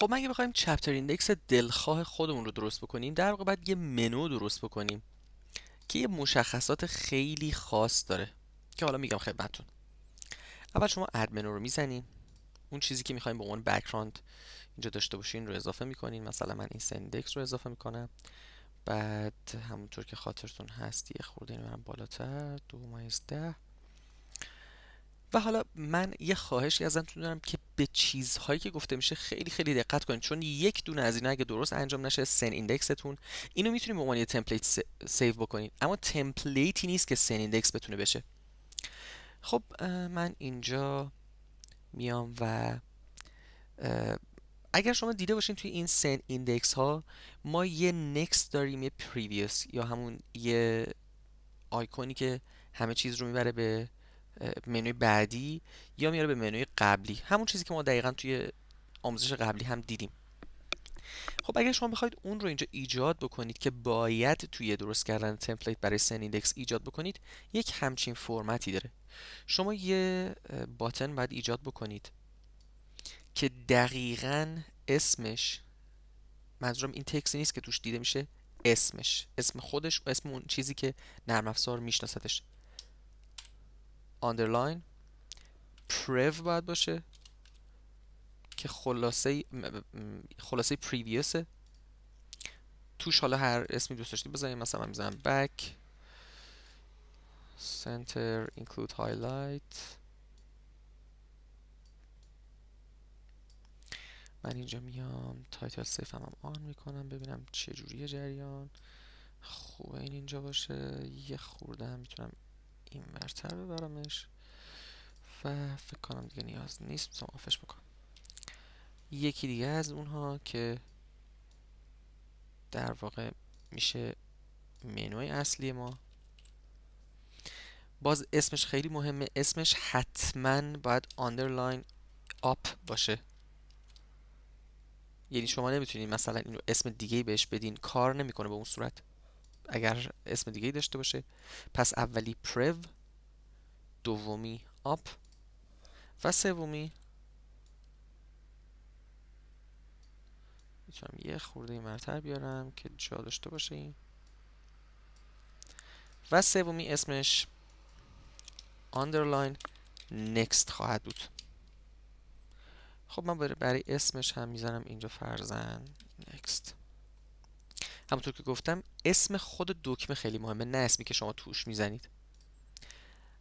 خب مگه بخوایم چپتر ایندکس دلخواه خودمون رو درست بکنیم در واقع باید یه منو درست بکنیم که یه مشخصات خیلی خاص داره که حالا میگم خدمتتون اول شما اد منو رو میزنیم اون چیزی که میخوایم به عنوان بکراند اینجا داشته باشین رو اضافه میکنین مثلا من این سندکس رو اضافه میکنم بعد همونطور که خاطرتون هست یه خورده من بالاتر دو مایز ده و حالا من یه خواهشی ازتون دارم که به چیزهایی که گفته میشه خیلی خیلی دقت کنید چون یک دونه از اینا اگه درست انجام نشه سن ایندکستون اینو میتونید به عنوان یه تمپلیت سیو بکنید اما تمپلیتی نیست که سن ایندکس بتونه بشه خب من اینجا میام و اگر شما دیده باشین توی این سن ایندکس ها ما یه نکست داریم یه پریویس یا همون یه آیکونی که همه چیز رو میبره به منوی بعدی یا میاره به منوی قبلی همون چیزی که ما دقیقا توی آموزش قبلی هم دیدیم خب اگر شما بخواید اون رو اینجا ایجاد بکنید که باید توی درست کردن تمپلیت برای سن ایندکس ایجاد بکنید یک همچین فرمتی داره شما یه باتن باید ایجاد بکنید که دقیقا اسمش منظورم این تکسی نیست که توش دیده میشه اسمش اسم خودش و اسم اون چیزی که نرم افزار میشناستش underline prev باید باشه که خلاصه خلاصه پریویسه توش حالا هر اسمی دوست داشتی بزنیم مثلا من میزنم بک center include highlight من اینجا میام تایتل سیف هم, آن میکنم ببینم جوریه جریان خوبه این اینجا باشه یه خورده هم میتونم این مرتبه ببرمش و فکر کنم دیگه نیاز نیست مثلا آفش بکنم یکی دیگه از اونها که در واقع میشه منوی اصلی ما باز اسمش خیلی مهمه اسمش حتما باید آندرلاین آپ باشه یعنی شما نمیتونید مثلا اینو اسم دیگه بهش بدین کار نمیکنه به اون صورت اگر اسم دیگه ای داشته باشه پس اولی پرو دومی آپ و سومی میتونم یه خورده مرتب بیارم که جا داشته باشه این و سومی اسمش underline next خواهد بود خب من برای اسمش هم میزنم اینجا فرزن next همونطور که گفتم اسم خود دکمه خیلی مهمه نه اسمی که شما توش میزنید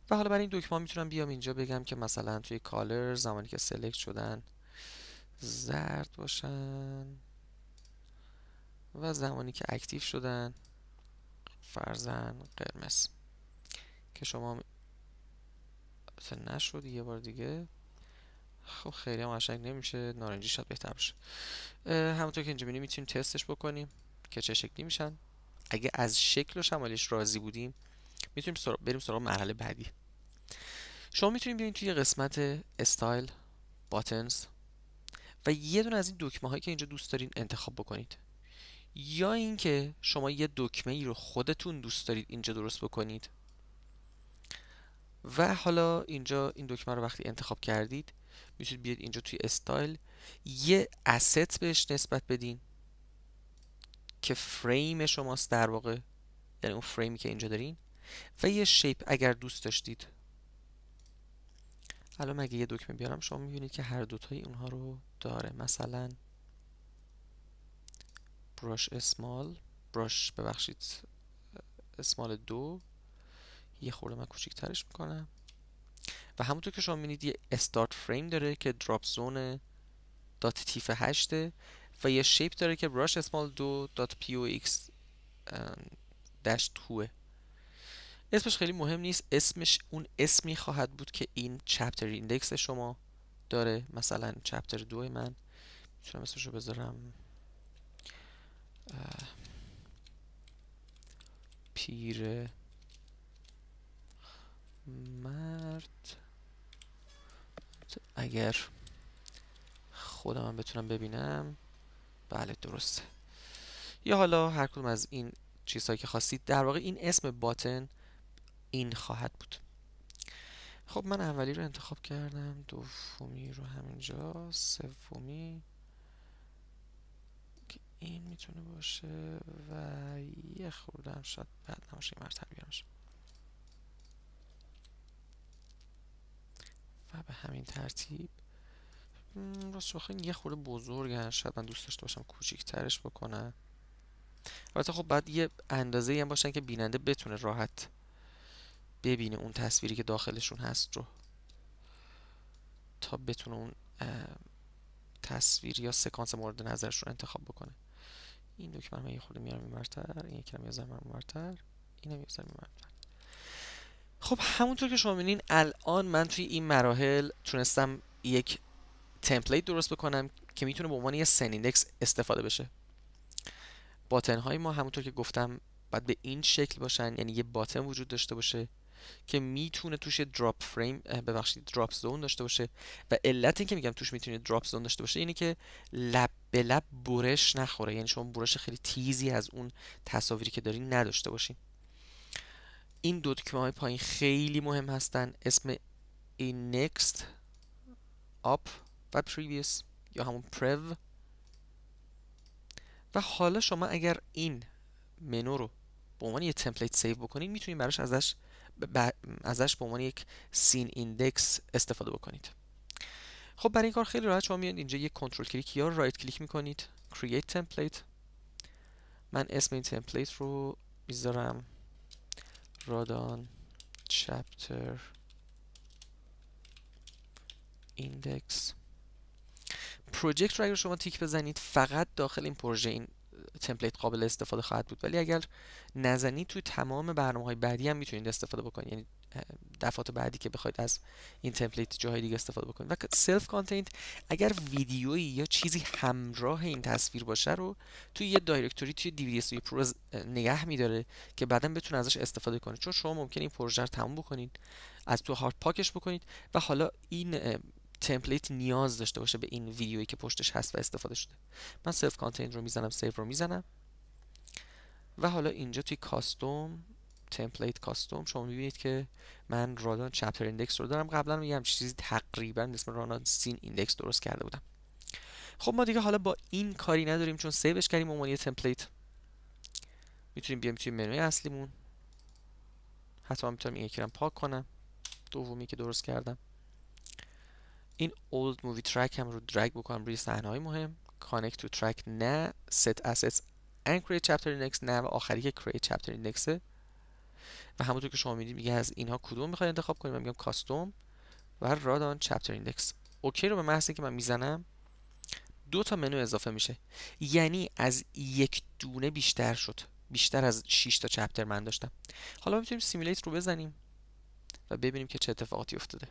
و حالا برای این دکمه میتونم بیام اینجا بگم که مثلا توی کالر زمانی که سلکت شدن زرد باشن و زمانی که اکتیف شدن فرزن قرمز که شما نشد یه بار دیگه خب خیلی هم عشق نمیشه نارنجی شد بهتر باشه همونطور که اینجا بینیم میتونیم تستش بکنیم که چه شکلی میشن اگه از شکل و شمالش راضی بودیم میتونیم بریم سراغ مرحله بعدی شما میتونید بیاین توی قسمت استایل باتنز و یه دونه از این دکمه هایی که اینجا دوست دارین انتخاب بکنید یا اینکه شما یه دکمه ای رو خودتون دوست دارید اینجا درست بکنید و حالا اینجا این دکمه رو وقتی انتخاب کردید میتونید بیاید اینجا توی استایل یه اسیت بهش نسبت بدین که فریم شماست در واقع یعنی اون فریمی که اینجا دارین و یه شیپ اگر دوست داشتید الان مگه یه دکمه بیارم شما میبینید که هر دوتای اونها رو داره مثلا براش اسمال براش ببخشید اسمال دو یه خورده من کوچیکترش میکنم و همونطور که شما میبینید یه استارت فریم داره که دراپ زون دات تیف هشته و یه شیپ داره که پی small ایکس دشت توه اسمش خیلی مهم نیست اسمش اون اسمی خواهد بود که این چپتر ایندکس شما داره مثلا چپتر دوی من میتونم اسمشو بذارم پیر مرد اگر خودم هم بتونم ببینم بله درسته یا حالا هر کدوم از این چیزهایی که خواستید در واقع این اسم باتن این خواهد بود خب من اولی رو انتخاب کردم دومی رو همینجا سومی که این میتونه باشه و یه خوردم شاید بد نماشه این و به همین ترتیب راست یه خورده بزرگن یعنی شاید من دوست داشته باشم کوچیکترش بکنم البته خب بعد یه اندازه هم باشن که بیننده بتونه راحت ببینه اون تصویری که داخلشون هست رو تا بتونه اون تصویر یا سکانس مورد نظرش رو انتخاب بکنه این دکمه من یه خورده میارم این برتر این یکم این برتر اینم خب همونطور که شما میبینین الان من توی این مراحل تونستم یک تمپلیت درست بکنم که میتونه به عنوان یه سن ایندکس استفاده بشه باتن های ما همونطور که گفتم باید به این شکل باشن یعنی یه باتن وجود داشته باشه که میتونه توش دراپ فریم ببخشید دراپ زون داشته باشه و علت این که میگم توش میتونه دراپ زون داشته باشه اینه که لب به لب برش نخوره یعنی شما برش خیلی تیزی از اون تصاویری که دارین نداشته باشین این دو دکمه های پایین خیلی مهم هستن اسم این نکست آپ و previous یا همون prev و حالا شما اگر این منو رو به عنوان یه تمپلیت سیو بکنید میتونید براش ازش ازش به عنوان یک سین ایندکس استفاده بکنید خب برای این کار خیلی راحت شما میاد اینجا یک کنترل کلیک یا رایت کلیک میکنید create template من اسم این تمپلیت رو میذارم رادان چپتر ایندکس پروژکت رو اگر شما تیک بزنید فقط داخل این پروژه این تمپلیت قابل استفاده خواهد بود ولی اگر نزنید توی تمام برنامه های بعدی هم میتونید استفاده بکنید یعنی دفعات بعدی که بخواید از این تمپلیت جاهای دیگه استفاده بکنید و سلف کانتینت اگر ویدیویی یا چیزی همراه این تصویر باشه رو توی یه دایرکتوری توی وی e پرو نگه میداره که بعدا بتونه ازش استفاده کنه چون شما ممکن این پروژه رو تموم بکنید از تو هارد پاکش بکنید و حالا این تمپلیت نیاز داشته باشه به این ویدیویی که پشتش هست و استفاده شده من سلف کانتین رو میزنم سیو رو میزنم و حالا اینجا توی کاستوم تمپلیت کاستوم شما میبینید که من رادان چپتر ایندکس رو دارم قبلا یه همچی چیزی تقریبا اسم رادان سین ایندکس درست کرده بودم خب ما دیگه حالا با این کاری نداریم چون سیوش کردیم عنوان یه تمپلیت میتونیم بیام توی منوی اصلیمون حتی من میتونم این یکی پاک کنم دومی که درست کردم این old movie track هم رو درگ بکنم روی صحنه های مهم کانکت to track نه set assets and create chapter next نه و آخری که create chapter و همونطور که شما میدید میگه از اینها کدوم میخواید انتخاب کنیم من میگم کاستوم و رادان چپتر ایندکس اوکی رو به محض که من میزنم دو تا منو اضافه میشه یعنی از یک دونه بیشتر شد بیشتر از 6 تا چپتر من داشتم حالا میتونیم سیمیلیت رو بزنیم و ببینیم که چه اتفاقاتی افتاده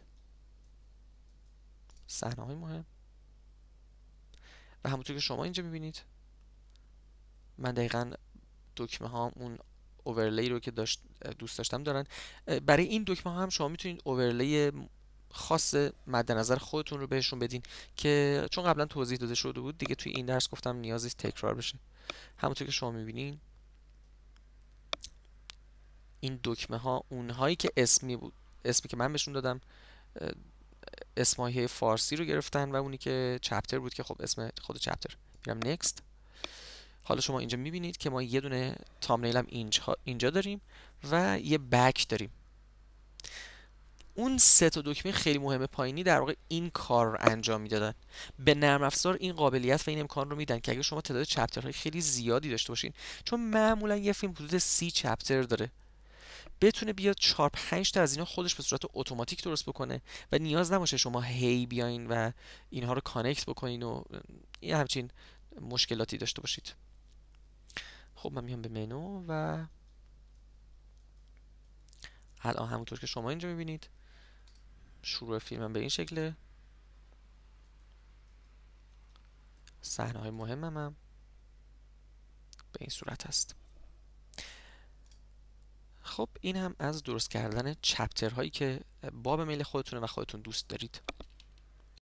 صحنه های مهم و همونطور که شما اینجا میبینید من دقیقا دکمه ها اون اوورلی رو که داشت دوست داشتم دارن برای این دکمه ها هم شما میتونید اوورلی خاص مد نظر خودتون رو بهشون بدین که چون قبلا توضیح داده شده بود دیگه توی این درس گفتم نیازی تکرار بشه همونطور که شما میبینین این دکمه ها اونهایی که اسمی بود اسمی که من بهشون دادم اسمایه فارسی رو گرفتن و اونی که چپتر بود که خب اسم خود چپتر میرم نکست حالا شما اینجا میبینید که ما یه دونه تامنیلم هم اینجا, اینجا داریم و یه بک داریم اون سه تا دکمه خیلی مهمه پایینی در واقع این کار رو انجام میدادن به نرم افزار این قابلیت و این امکان رو میدن که اگر شما تعداد چپترهای خیلی زیادی داشته باشین چون معمولا یه فیلم حدود سی چپتر داره بتونه بیاد 4 5 تا از اینا خودش به صورت اتوماتیک درست بکنه و نیاز نباشه شما هی بیاین و اینها رو کانکت بکنین و این همچین مشکلاتی داشته باشید خب من میام به منو و الان همونطور که شما اینجا میبینید شروع هم به این شکله صحنه های مهمم هم به این صورت هست خب این هم از درست کردن چپتر هایی که باب میل خودتونه و خودتون دوست دارید